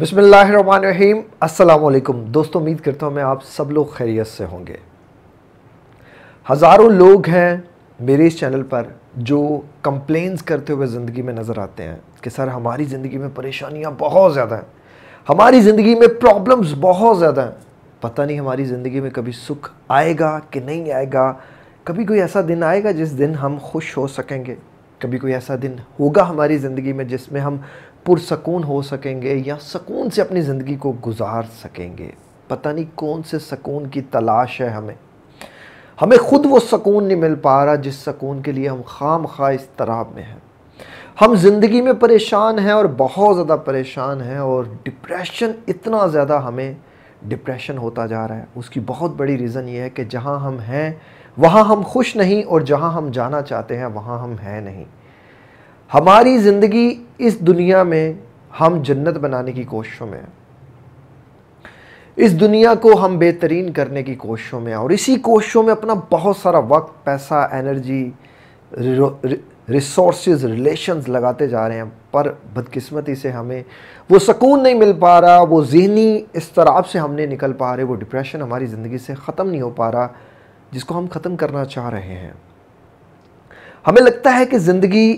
बिसमीम असलकुम दोस्तों उम्मीद करता हूँ मैं आप सब लोग खैरियत से होंगे हज़ारों लोग हैं मेरे इस चैनल पर जो कंप्लेंस करते हुए ज़िंदगी में नज़र आते हैं कि सर हमारी ज़िंदगी में परेशानियाँ बहुत ज़्यादा हैं हमारी ज़िंदगी में प्रॉब्लम्स बहुत ज़्यादा हैं पता नहीं हमारी ज़िंदगी में कभी सुख आएगा कि नहीं आएगा कभी कोई ऐसा दिन आएगा जिस दिन हम खुश हो सकेंगे कभी कोई ऐसा दिन होगा हमारी ज़िंदगी में जिसमें हम पुरसकून हो सकेंगे या सकून से अपनी ज़िंदगी को गुजार सकेंगे पता नहीं कौन से सकून की तलाश है हमें हमें खुद वो सकून नहीं मिल पा रहा जिस सकून के लिए हम खाम खा इस तराब में हैं हम ज़िंदगी में परेशान हैं और बहुत ज़्यादा परेशान हैं और डिप्रेशन इतना ज़्यादा हमें डिप्रेशन होता जा रहा है उसकी बहुत बड़ी रीज़न ये है कि जहाँ हम हैं वहाँ हम खुश नहीं और जहाँ हम जाना चाहते हैं वहाँ हम हैं नहीं हमारी ज़िंदगी इस दुनिया में हम जन्नत बनाने की कोशिशों में है इस दुनिया को हम बेहतरीन करने की कोशिशों में और इसी कोशिशों में अपना बहुत सारा वक्त पैसा एनर्जी रिसोर्स रिलेशंस लगाते जा रहे हैं पर बदकिस्मती से हमें वो सुकून नहीं मिल पा रहा वो जहनी इस तरह से हम नहीं निकल पा रहे वो डिप्रेशन हमारी ज़िंदगी से ख़त्म नहीं हो पा रहा जिसको हम ख़त्म करना चाह रहे हैं हमें लगता है कि ज़िंदगी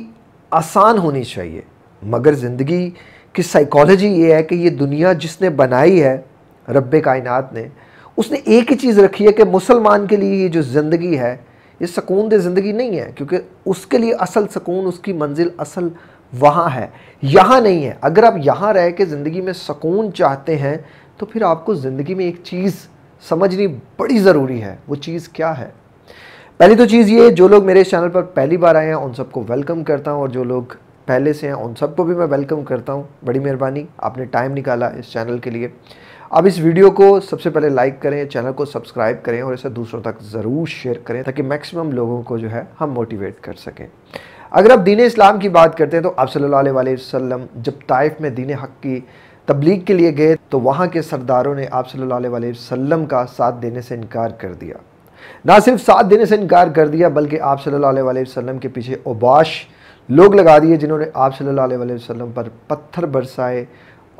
आसान होनी चाहिए मगर ज़िंदगी की साइकोलॉजी ये है कि ये दुनिया जिसने बनाई है रब कायनात ने उसने एक ही चीज़ रखी है कि मुसलमान के लिए ये जो ज़िंदगी है ये सकून दे ज़िंदगी नहीं है क्योंकि उसके लिए असल सकून उसकी मंजिल असल वहाँ है यहाँ नहीं है अगर आप यहाँ रह के ज़िंदगी में सकून चाहते हैं तो फिर आपको ज़िंदगी में एक चीज़ समझनी बड़ी ज़रूरी है वो चीज़ क्या है पहली तो चीज़ ये जो लोग मेरे चैनल पर पहली बार आए हैं उन सबको वेलकम करता हूँ और जो लोग पहले से हैं उन सबको भी मैं वेलकम करता हूँ बड़ी मेहरबानी आपने टाइम निकाला इस चैनल के लिए अब इस वीडियो को सबसे पहले लाइक करें चैनल को सब्सक्राइब करें और इसे दूसरों तक ज़रूर शेयर करें ताकि मैक्सिमम लोगों को जो है हम मोटिवेट कर सकें अगर आप दीन इस्लाम की बात करते हैं तो आप सल्ला वसम जब ताइफ में दीन हक़ की तबलीग के लिए गए तो वहाँ के सरदारों ने आप सल्लल्लाहु अलैहि वसल्लम का साथ देने से इनकार कर दिया ना सिर्फ साथ देने से इनकार कर दिया बल्कि आप सल्लल्लाहु अलैहि वसल्लम के पीछे ओबाश लोग लगा दिए जिन्होंने आप सल्लल्लाहु अलैहि वसल्लम पर पत्थर बरसाए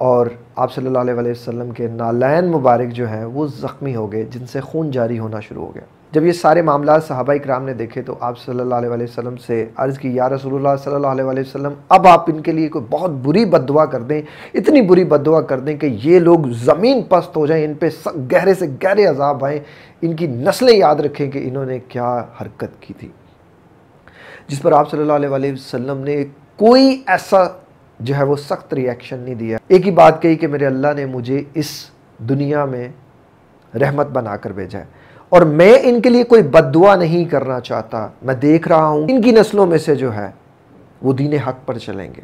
और आप सल्लल्लाहु अलैहि वसल्लम के नालायन मुबारक जो हैं वो ज़ख्मी हो गए जिनसे खून जारी होना शुरू हो गया जब ये सारे मामला साहबा कराम ने देखे तो आप सल्लल्लाहु अलैहि वसल्लम से अर्ज़ की या रसूलुल्लाह सल्लल्लाहु अलैहि वसल्लम अब आप इनके लिए कोई बहुत बुरी बदवा कर दें इतनी बुरी बदवा कर दें कि ये लोग ज़मीन पस्त हो जाएं इन पे गहरे से गहरे अजाब आएँ इनकी नस्लें याद रखें कि इन्होंने क्या हरकत की थी जिस पर आप सल्ला वसम ने कोई ऐसा जो है वो सख्त रिएक्शन नहीं दिया एक ही बात कही कि मेरे अल्लाह ने मुझे इस दुनिया में रहमत कर भेजा है और मैं इनके लिए कोई बदुआ नहीं करना चाहता मैं देख रहा हूँ इनकी नस्लों में से जो है वो दीन हक पर चलेंगे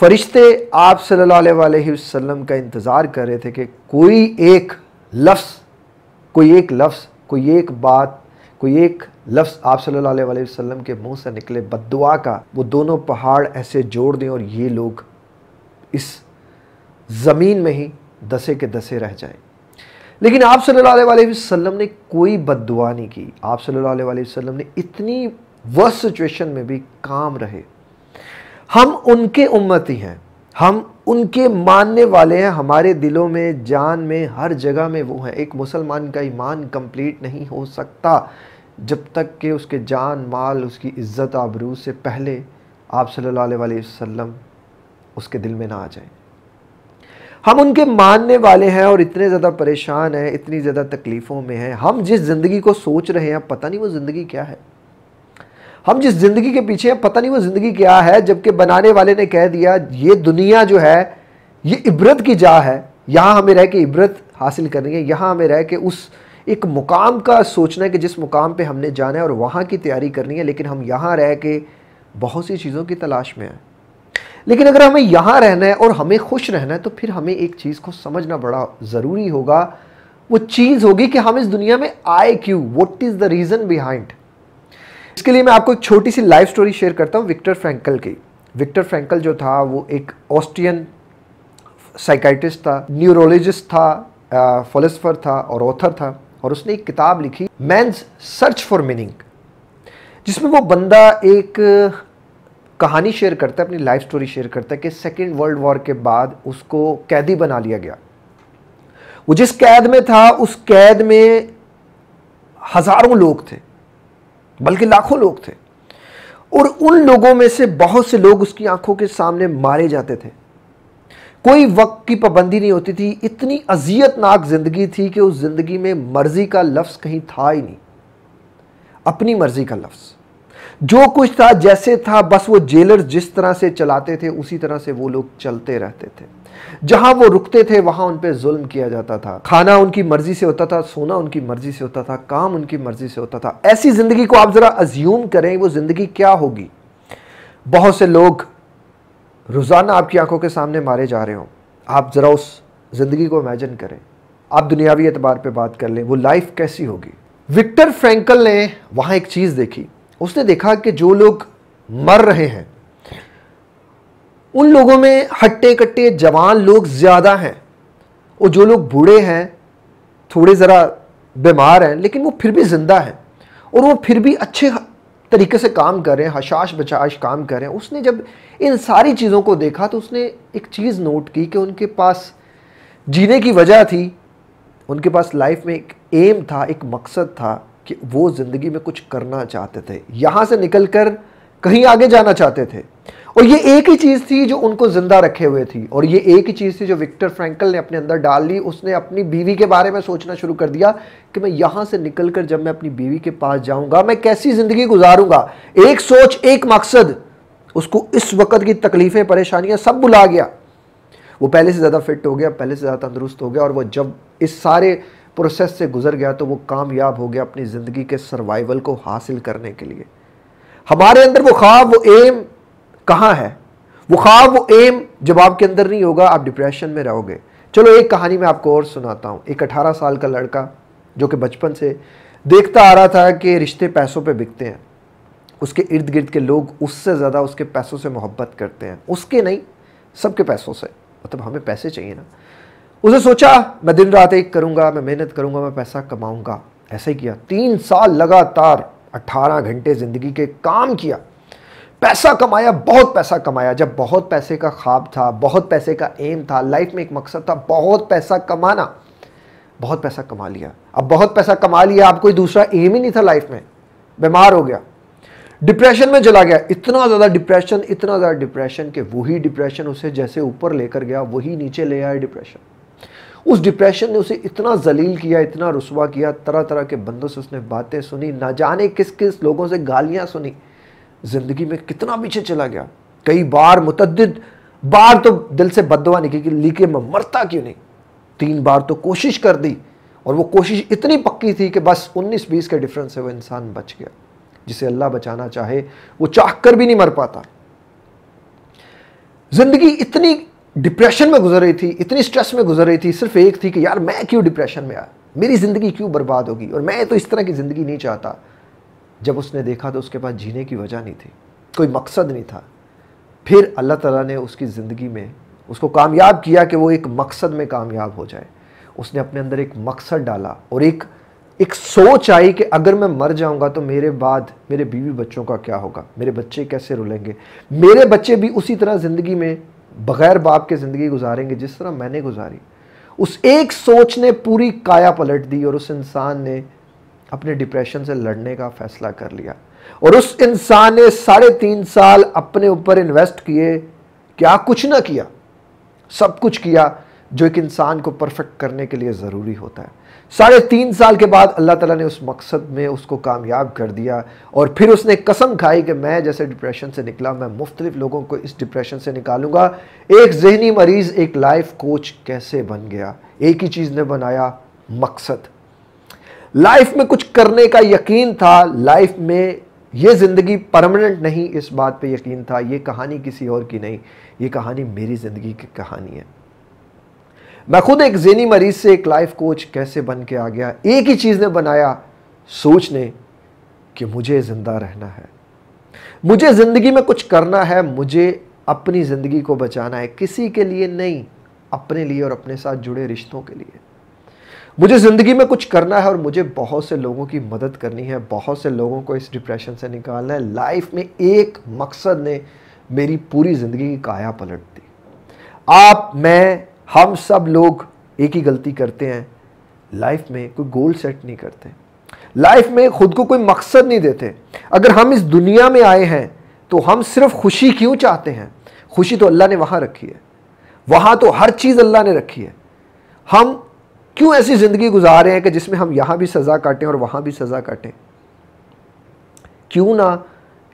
फरिश्ते आप सल्लल्लाहु अलैहि वसल्लम का इंतज़ार कर रहे थे कि कोई एक लफ्स कोई एक लफ्स कोई एक बात कोई एक लफ्स आप सल्लल्लाहु अलैहि वसल्लम के मुंह से निकले बदुआ का वो दोनों पहाड़ ऐसे जोड़ दें और ये लोग इस ज़मीन में ही दसे के दसे रह जाएं लेकिन आप सल्लल्लाहु अलैहि वसल्लम ने कोई दुआ नहीं की आप सल्लल्लाहु अलैहि वसल्लम ने इतनी वर्स सिचुएशन में भी काम रहे हम उनके उम्मती हैं हम उनके मानने वाले हैं हमारे दिलों में जान में हर जगह में वो हैं एक मुसलमान का ईमान कंप्लीट नहीं हो सकता जब तक कि उसके जान माल उसकी इज़्ज़त आबरू से पहले आप सल्लल्लाहु अलैहि वसल्लम उसके दिल में ना आ जाए हम उनके मानने वाले हैं और इतने ज़्यादा परेशान हैं इतनी ज़्यादा तकलीफ़ों में हैं हम जिस ज़िंदगी को सोच रहे हैं पता नहीं वो ज़िंदगी क्या है हम जिस ज़िंदगी के पीछे हैं पता नहीं वो ज़िंदगी क्या है जबकि बनाने वाले ने कह दिया ये दुनिया जो है ये इबरत की जा है यहाँ हमें रह के इबरत हासिल करनी है यहाँ हमें रह के उस एक मुकाम का सोचना है कि जिस मुकाम पे हमने जाना है और वहाँ की तैयारी करनी है लेकिन हम यहाँ रह के बहुत सी चीज़ों की तलाश में हैं लेकिन अगर हमें यहाँ रहना है और हमें खुश रहना है तो फिर हमें एक चीज़ को समझना बड़ा ज़रूरी होगा वो चीज़ होगी कि हम इस दुनिया में आए क्यों what is the reason behind इसके लिए मैं आपको एक छोटी सी लाइफ स्टोरी शेयर करता हूँ विक्टर फ्रैंकल की विक्टर फ्रैंकल जो था वो एक ऑस्ट्रियन साइकाइटिस्ट था न्यूरोलॉजिस्ट था फलसफर था और ऑथर था और उसने एक किताब लिखी मैंस सर्च फॉर मीनिंग जिसमें वो बंदा एक कहानी शेयर करता है अपनी लाइफ स्टोरी शेयर करता है कि सेकेंड वर्ल्ड वॉर के बाद उसको कैदी बना लिया गया वो जिस कैद में था उस कैद में हजारों लोग थे बल्कि लाखों लोग थे और उन लोगों में से बहुत से लोग उसकी आंखों के सामने मारे जाते थे कोई वक्त की पाबंदी नहीं होती थी इतनी अजियतनाक ज़िंदगी थी कि उस ज़िंदगी में मर्ज़ी का लफ्ज़ कहीं था ही नहीं अपनी मर्ज़ी का लफ्ज़ जो कुछ था जैसे था बस वो जेलर जिस तरह से चलाते थे उसी तरह से वो लोग चलते रहते थे जहां वो रुकते थे वहां उन पर जुल्म किया जाता था खाना उनकी मर्जी से होता था सोना उनकी मर्जी से होता था काम उनकी मर्जी से होता था ऐसी जिंदगी को आप जरा अज्यूम करें वो जिंदगी क्या होगी बहुत से लोग रोज़ाना आपकी आंखों के सामने मारे जा रहे हो आप ज़रा उस ज़िंदगी को इमेजिन करें आप दुनियावी एतबार पर बात कर लें वो लाइफ कैसी होगी विक्टर फ्रेंकल ने वहां एक चीज़ देखी उसने देखा कि जो लोग मर रहे हैं उन लोगों में हट्टे कट्टे जवान लोग ज़्यादा हैं और जो लोग बूढ़े हैं थोड़े ज़रा बीमार हैं लेकिन वो फिर भी ज़िंदा हैं और वो फिर भी अच्छे तरीके से काम कर रहे हैं हशाश बचाश काम कर रहे हैं उसने जब इन सारी चीज़ों को देखा तो उसने एक चीज़ नोट की कि उनके पास जीने की वजह थी उनके पास लाइफ में एक एम था एक मकसद था कि वो ज़िंदगी में कुछ करना चाहते थे यहां से निकलकर कहीं आगे जाना चाहते थे और ये एक ही चीज़ थी जो उनको ज़िंदा रखे हुए थी और ये एक ही चीज़ थी जो विक्टर फ्रैंकल ने अपने अंदर डाल ली उसने अपनी बीवी के बारे में सोचना शुरू कर दिया कि मैं यहां से निकलकर जब मैं अपनी बीवी के पास जाऊंगा मैं कैसी ज़िंदगी गुजारूंगा एक सोच एक मकसद उसको इस वक्त की तकलीफ़ें परेशानियां सब बुला गया वो पहले से ज़्यादा फिट हो गया पहले से ज़्यादा तंदुरुस्त हो गया और वह जब इस सारे प्रोसेस से गुजर गया तो वो कामयाब हो गया अपनी ज़िंदगी के सर्वाइवल को हासिल करने के लिए हमारे अंदर वो ख्वाब वो एम कहाँ है वो ख्वाब वो एम जब आपके अंदर नहीं होगा आप डिप्रेशन में रहोगे चलो एक कहानी मैं आपको और सुनाता हूँ एक अठारह साल का लड़का जो कि बचपन से देखता आ रहा था कि रिश्ते पैसों पे बिकते हैं उसके इर्द गिर्द के लोग उससे ज़्यादा उसके पैसों से मोहब्बत करते हैं उसके नहीं सबके पैसों से मतलब हमें पैसे चाहिए ना उसे सोचा मैं दिन रात एक करूंगा मैं मेहनत करूंगा मैं पैसा कमाऊंगा ऐसे ही किया तीन साल लगातार अट्ठारह घंटे ज़िंदगी के काम किया पैसा कमाया बहुत पैसा कमाया जब बहुत पैसे का ख्वाब था बहुत पैसे का एम था लाइफ में एक मकसद था बहुत पैसा कमाना बहुत पैसा कमा लिया अब बहुत पैसा कमा लिया अब कोई दूसरा एम ही नहीं था लाइफ में बीमार हो गया डिप्रेशन में चला गया इतना ज़्यादा डिप्रेशन इतना ज़्यादा डिप्रेशन कि वही डिप्रेशन उसे जैसे ऊपर लेकर गया वही नीचे ले आया डिप्रेशन उस डिप्रेशन ने उसे इतना जलील किया इतना रसुवा किया तरह तरह के बंदों से उसने बातें सुनी ना जाने किस किस लोगों से गालियाँ सुनी ज़िंदगी में कितना पीछे चला गया कई बार मुतद बार तो दिल से बदवा निकली कि लीके में मरता क्यों नहीं तीन बार तो कोशिश कर दी और वो कोशिश इतनी पक्की थी कि बस 19-20 के डिफरेंस से वो इंसान बच गया जिसे अल्लाह बचाना चाहे वो चाह कर भी नहीं मर पाता जिंदगी इतनी डिप्रेशन में गुजर रही थी इतनी स्ट्रेस में गुजर रही थी सिर्फ एक थी कि यार मैं क्यों डिप्रेशन में आया मेरी ज़िंदगी क्यों बर्बाद होगी और मैं तो इस तरह की ज़िंदगी नहीं चाहता जब उसने देखा तो उसके पास जीने की वजह नहीं थी कोई मकसद नहीं था फिर अल्लाह ताला ने उसकी ज़िंदगी में उसको कामयाब किया कि वो एक मकसद में कामयाब हो जाए उसने अपने अंदर एक मकसद डाला और एक एक सोच आई कि अगर मैं मर जाऊंगा तो मेरे बाद मेरे बीवी बच्चों का क्या होगा मेरे बच्चे कैसे रुलेंगे मेरे बच्चे भी उसी तरह ज़िंदगी में बगैर बाप के ज़िंदगी गुजारेंगे जिस तरह मैंने गुजारी उस एक सोच ने पूरी काया पलट दी और उस इंसान ने अपने डिप्रेशन से लड़ने का फैसला कर लिया और उस इंसान ने साढ़े तीन साल अपने ऊपर इन्वेस्ट किए क्या कुछ ना किया सब कुछ किया जो एक इंसान को परफेक्ट करने के लिए ज़रूरी होता है साढ़े तीन साल के बाद अल्लाह ताला ने उस मकसद में उसको कामयाब कर दिया और फिर उसने कसम खाई कि मैं जैसे डिप्रेशन से निकला मैं मुख्तलिफ लोगों को इस डिप्रेशन से निकालूंगा एक जहनी मरीज़ एक लाइफ कोच कैसे बन गया एक ही चीज़ ने बनाया मकसद लाइफ में कुछ करने का यकीन था लाइफ में ये ज़िंदगी परमानेंट नहीं इस बात पे यकीन था ये कहानी किसी और की नहीं ये कहानी मेरी ज़िंदगी की कहानी है मैं खुद एक जेनी मरीज से एक लाइफ कोच कैसे बन के आ गया एक ही चीज़ ने बनाया सोच ने कि मुझे ज़िंदा रहना है मुझे ज़िंदगी में कुछ करना है मुझे अपनी ज़िंदगी को बचाना है किसी के लिए नहीं अपने लिए और अपने साथ जुड़े रिश्तों के लिए मुझे ज़िंदगी में कुछ करना है और मुझे बहुत से लोगों की मदद करनी है बहुत से लोगों को इस डिप्रेशन से निकालना है लाइफ में एक मकसद ने मेरी पूरी ज़िंदगी की काया पलट दी आप मैं हम सब लोग एक ही गलती करते हैं लाइफ में कोई गोल सेट नहीं करते लाइफ में खुद को कोई मकसद नहीं देते अगर हम इस दुनिया में आए हैं तो हम सिर्फ खुशी क्यों चाहते हैं खुशी तो अल्लाह ने वहाँ रखी है वहाँ तो हर चीज़ अल्लाह ने रखी है हम क्यों ऐसी ज़िंदगी गुजार रहे हैं कि जिसमें हम यहाँ भी सज़ा काटें और वहाँ भी सज़ा काटें क्यों ना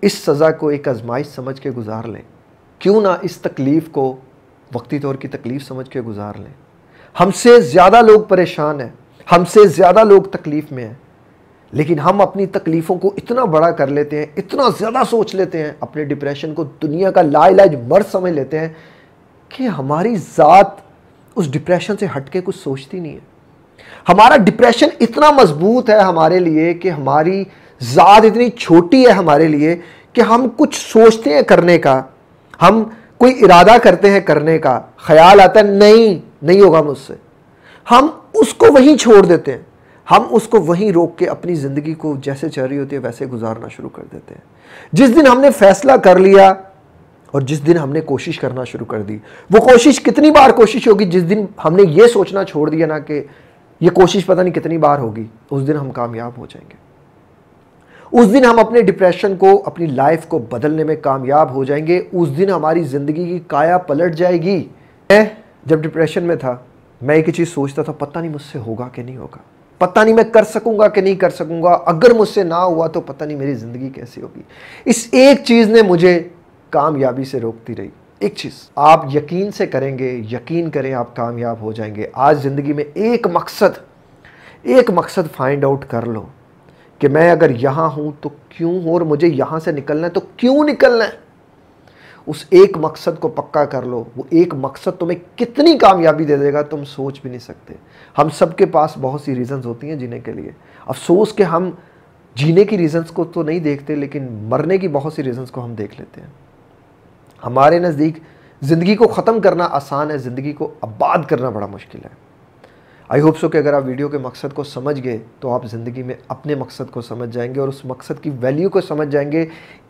इस सज़ा को एक आजमाइश समझ के गुजार लें क्यों ना इस तकलीफ़ को वक्ती तौर की तकलीफ़ समझ के गुजार लें हमसे ज़्यादा लोग परेशान हैं हमसे ज़्यादा लोग तकलीफ़ में हैं लेकिन हम अपनी तकलीफ़ों को इतना बड़ा कर लेते हैं इतना ज़्यादा सोच लेते हैं अपने डिप्रेशन को दुनिया का लाइलाज मर्द समझ लेते हैं कि हमारी ज़ात उस डिप्रेशन से हट के कुछ सोचती नहीं है हमारा डिप्रेशन इतना मजबूत है हमारे लिए कि हमारी ज़ात इतनी छोटी है हमारे लिए कि हम कुछ सोचते हैं करने का हम कोई इरादा करते हैं करने का ख्याल आता है नहीं नहीं होगा मुझसे हम उसको वहीं छोड़ देते हैं हम उसको वहीं रोक के अपनी ज़िंदगी को जैसे चल रही होती है वैसे गुजारना शुरू कर देते हैं जिस दिन हमने फैसला कर लिया और जिस दिन हमने कोशिश करना शुरू कर दी वो कोशिश कितनी बार कोशिश होगी जिस दिन हमने ये सोचना छोड़ दिया ना कि ये कोशिश पता नहीं कितनी बार होगी उस दिन हम कामयाब हो जाएंगे उस दिन हम अपने डिप्रेशन को अपनी लाइफ को बदलने में कामयाब हो जाएंगे उस दिन हमारी ज़िंदगी की काया पलट जाएगी मैं जब डिप्रेशन में था मैं एक चीज़ सोचता था पता नहीं मुझसे होगा कि नहीं होगा पता नहीं मैं कर सकूंगा कि नहीं कर सकूंगा अगर मुझसे ना हुआ तो पता नहीं मेरी ज़िंदगी कैसी होगी इस एक चीज़ ने मुझे कामयाबी से रोकती रही एक चीज़ आप यकीन से करेंगे यकीन करें आप कामयाब हो जाएंगे आज ज़िंदगी में एक मकसद एक मकसद फाइंड आउट कर लो कि मैं अगर यहाँ हूँ तो क्यों हूं और मुझे यहाँ से निकलना है तो क्यों निकलना है उस एक मकसद को पक्का कर लो वो एक मकसद तुम्हें कितनी कामयाबी दे देगा तुम सोच भी नहीं सकते हम सब के पास बहुत सी रीज़न्स होती हैं जीने के लिए अफसोस के हम जीने की रीज़न्स को तो नहीं देखते लेकिन मरने की बहुत सी रीज़न्स को हम देख लेते हैं हमारे नज़दीक ज़िंदगी को ख़त्म करना आसान है ज़िंदगी को आबाद करना बड़ा मुश्किल है आई होप सो कि अगर आप वीडियो के मकसद को समझ गए तो आप ज़िंदगी में अपने मकसद को समझ जाएंगे और उस मकसद की वैल्यू को समझ जाएंगे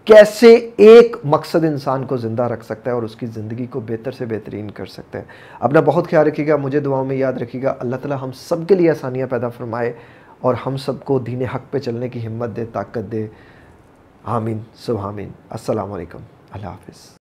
कैसे एक मकसद इंसान को ज़िंदा रख सकता है और उसकी ज़िंदगी को बेहतर से बेहतरीन कर सकता है अपना बहुत ख्याल रखिएगा मुझे दुआओं में याद रखिएगा अल्लाह ताला हम सब के लिए आसानियाँ पैदा फरमाए और हम सबको दीन हक पे चलने की हिम्मत दे ताकत दे हामिन सुबह आमीन असलकम अल्लाह हाफिज़